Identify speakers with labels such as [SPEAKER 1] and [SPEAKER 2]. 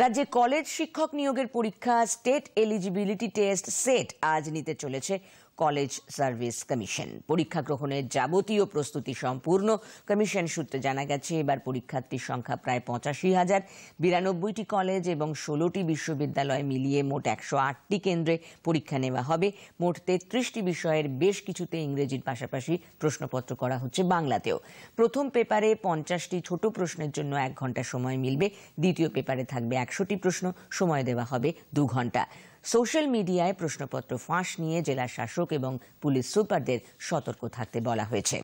[SPEAKER 1] রাজ্যে কলেজ শিক্ষক নিয়োগের পরীক্ষা স্টেট এলিজিবিলিটি টেস্ট সেট আজ নিতে চলেছে কলেজ সার্ভিস কমিশন পরীক্ষা গ্রহণের যাবতীয় প্রস্তুতি সম্পূর্ণ কমিশন সূত্রে জানা গেছে এবার পরীক্ষার্থীর সংখ্যা প্রায় পঁচাশি হাজার বিরানব্বইটি কলেজ এবং ষোলোটি বিশ্ববিদ্যালয় মিলিয়ে মোট একশো আটটি কেন্দ্রে পরীক্ষা নেওয়া হবে মোট তেত্রিশটি বিষয়ের বেশ কিছুতে ইংরেজির পাশাপাশি প্রশ্নপত্র করা হচ্ছে বাংলাতেও প্রথম পেপারে পঞ্চাশটি ছোট প্রশ্নের জন্য এক ঘন্টা সময় মিলবে দ্বিতীয় পেপারে থাকবে একশোটি প্রশ্ন সময় দেওয়া হবে দু ঘন্টা সোশ্যাল মিডিয়ায় প্রশ্নপত্র ফাঁস নিয়ে জেলা শাসক এবং পুলিশ সুপারদের সতর্ক থাকতে বলা হয়েছে